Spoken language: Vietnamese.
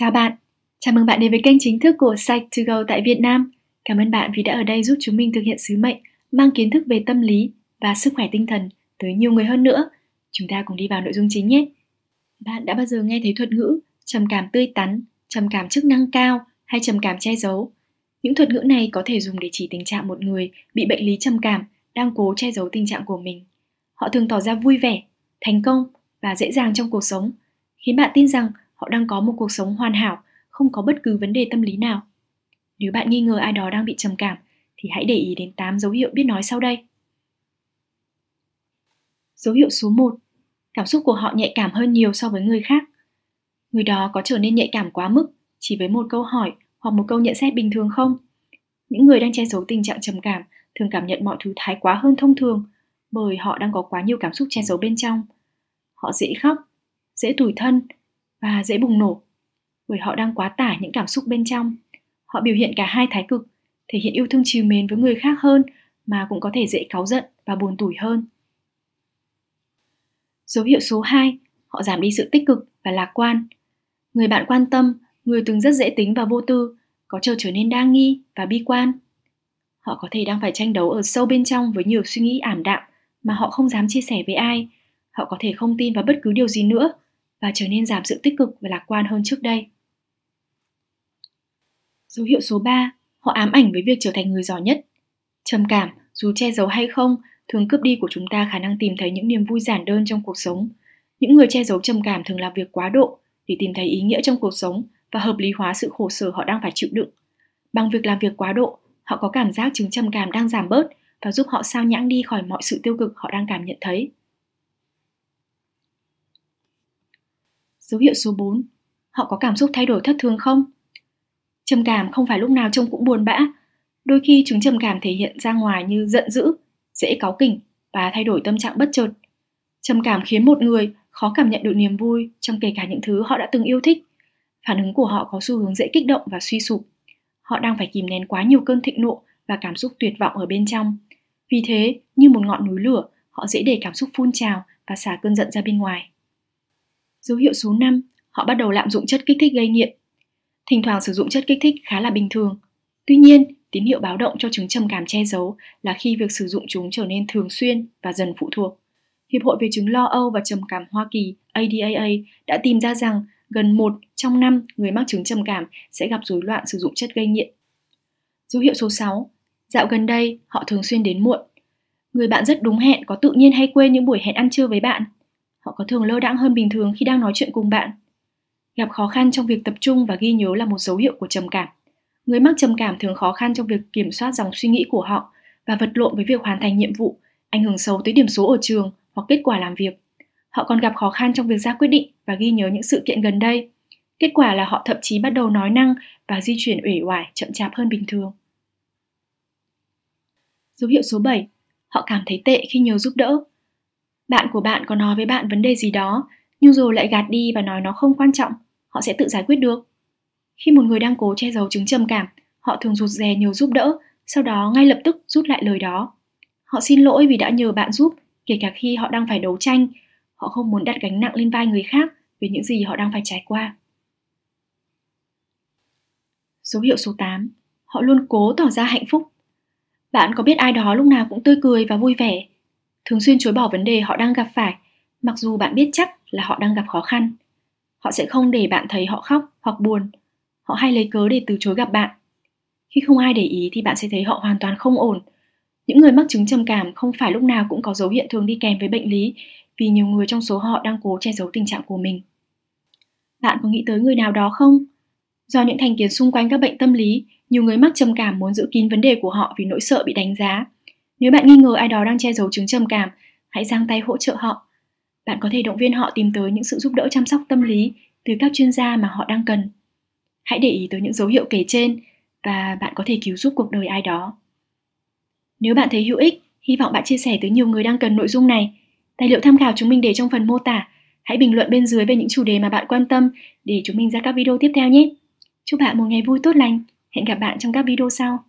Chào bạn, chào mừng bạn đến với kênh chính thức của Psych2Go tại Việt Nam. Cảm ơn bạn vì đã ở đây giúp chúng mình thực hiện sứ mệnh mang kiến thức về tâm lý và sức khỏe tinh thần tới nhiều người hơn nữa. Chúng ta cùng đi vào nội dung chính nhé. Bạn đã bao giờ nghe thấy thuật ngữ trầm cảm tươi tắn, trầm cảm chức năng cao hay trầm cảm che giấu? Những thuật ngữ này có thể dùng để chỉ tình trạng một người bị bệnh lý trầm cảm đang cố che giấu tình trạng của mình. Họ thường tỏ ra vui vẻ, thành công và dễ dàng trong cuộc sống, khiến bạn tin rằng họ đang có một cuộc sống hoàn hảo, không có bất cứ vấn đề tâm lý nào. Nếu bạn nghi ngờ ai đó đang bị trầm cảm, thì hãy để ý đến 8 dấu hiệu biết nói sau đây. Dấu hiệu số 1. Cảm xúc của họ nhạy cảm hơn nhiều so với người khác. Người đó có trở nên nhạy cảm quá mức chỉ với một câu hỏi hoặc một câu nhận xét bình thường không? Những người đang che giấu tình trạng trầm cảm thường cảm nhận mọi thứ thái quá hơn thông thường bởi họ đang có quá nhiều cảm xúc che giấu bên trong. Họ dễ khóc, dễ tủi thân và dễ bùng nổ bởi họ đang quá tải những cảm xúc bên trong. Họ biểu hiện cả hai thái cực, thể hiện yêu thương trìu mến với người khác hơn mà cũng có thể dễ cáu giận và buồn tủi hơn. Dấu hiệu số 2, họ giảm đi sự tích cực và lạc quan. Người bạn quan tâm, người từng rất dễ tính và vô tư, có trở trở nên đa nghi và bi quan. Họ có thể đang phải tranh đấu ở sâu bên trong với nhiều suy nghĩ ảm đạm mà họ không dám chia sẻ với ai. Họ có thể không tin vào bất cứ điều gì nữa và trở nên giảm sự tích cực và lạc quan hơn trước đây. Dấu hiệu số 3, họ ám ảnh với việc trở thành người giỏi nhất. Trầm cảm, dù che giấu hay không, thường cướp đi của chúng ta khả năng tìm thấy những niềm vui giản đơn trong cuộc sống. Những người che giấu trầm cảm thường làm việc quá độ để tìm thấy ý nghĩa trong cuộc sống và hợp lý hóa sự khổ sở họ đang phải chịu đựng. Bằng việc làm việc quá độ, họ có cảm giác chứng trầm cảm đang giảm bớt và giúp họ sao nhãng đi khỏi mọi sự tiêu cực họ đang cảm nhận thấy. Dấu hiệu số 4. Họ có cảm xúc thay đổi thất thường không? Trầm cảm không phải lúc nào trông cũng buồn bã. Đôi khi chứng trầm cảm thể hiện ra ngoài như giận dữ, dễ cáu kỉnh và thay đổi tâm trạng bất chợt. Trầm cảm khiến một người khó cảm nhận được niềm vui trong kể cả những thứ họ đã từng yêu thích. Phản ứng của họ có xu hướng dễ kích động và suy sụp. Họ đang phải kìm nén quá nhiều cơn thịnh nộ và cảm xúc tuyệt vọng ở bên trong. Vì thế, như một ngọn núi lửa, họ dễ để cảm xúc phun trào và xả cơn giận ra bên ngoài. Dấu hiệu số 5, họ bắt đầu lạm dụng chất kích thích gây nghiện. Thỉnh thoảng sử dụng chất kích thích khá là bình thường. Tuy nhiên, tín hiệu báo động cho chứng trầm cảm che giấu là khi việc sử dụng chúng trở nên thường xuyên và dần phụ thuộc. Hiệp hội về chứng lo âu và trầm cảm Hoa Kỳ ADAA đã tìm ra rằng gần một trong năm người mắc chứng trầm cảm sẽ gặp rối loạn sử dụng chất gây nghiện. Dấu hiệu số 6. Dạo gần đây, họ thường xuyên đến muộn. Người bạn rất đúng hẹn có tự nhiên hay quên những buổi hẹn ăn trưa với bạn – họ có thường lơ đãng hơn bình thường khi đang nói chuyện cùng bạn. Gặp khó khăn trong việc tập trung và ghi nhớ là một dấu hiệu của trầm cảm. Người mắc trầm cảm thường khó khăn trong việc kiểm soát dòng suy nghĩ của họ và vật lộn với việc hoàn thành nhiệm vụ, ảnh hưởng xấu tới điểm số ở trường hoặc kết quả làm việc. Họ còn gặp khó khăn trong việc ra quyết định và ghi nhớ những sự kiện gần đây. Kết quả là họ thậm chí bắt đầu nói năng và di chuyển uể oải, chậm chạp hơn bình thường. Dấu hiệu số 7. Họ cảm thấy tệ khi nhờ giúp đỡ, bạn của bạn có nói với bạn vấn đề gì đó, nhưng rồi lại gạt đi và nói nó không quan trọng, họ sẽ tự giải quyết được. Khi một người đang cố che giấu chứng trầm cảm, họ thường rụt rè nhờ giúp đỡ, sau đó ngay lập tức rút lại lời đó. Họ xin lỗi vì đã nhờ bạn giúp, kể cả khi họ đang phải đấu tranh, họ không muốn đặt gánh nặng lên vai người khác về những gì họ đang phải trải qua. Dấu hiệu số 8. Họ luôn cố tỏ ra hạnh phúc. Bạn có biết ai đó lúc nào cũng tươi cười và vui vẻ, thường xuyên chối bỏ vấn đề họ đang gặp phải mặc dù bạn biết chắc là họ đang gặp khó khăn họ sẽ không để bạn thấy họ khóc hoặc buồn họ hay lấy cớ để từ chối gặp bạn khi không ai để ý thì bạn sẽ thấy họ hoàn toàn không ổn những người mắc chứng trầm cảm không phải lúc nào cũng có dấu hiệu thường đi kèm với bệnh lý vì nhiều người trong số họ đang cố che giấu tình trạng của mình bạn có nghĩ tới người nào đó không do những thành kiến xung quanh các bệnh tâm lý nhiều người mắc trầm cảm muốn giữ kín vấn đề của họ vì nỗi sợ bị đánh giá nếu bạn nghi ngờ ai đó đang che giấu chứng trầm cảm, hãy giang tay hỗ trợ họ. Bạn có thể động viên họ tìm tới những sự giúp đỡ chăm sóc tâm lý từ các chuyên gia mà họ đang cần. Hãy để ý tới những dấu hiệu kể trên và bạn có thể cứu giúp cuộc đời ai đó. Nếu bạn thấy hữu ích, hy vọng bạn chia sẻ tới nhiều người đang cần nội dung này. Tài liệu tham khảo chúng mình để trong phần mô tả. Hãy bình luận bên dưới về những chủ đề mà bạn quan tâm để chúng mình ra các video tiếp theo nhé. Chúc bạn một ngày vui tốt lành. Hẹn gặp bạn trong các video sau.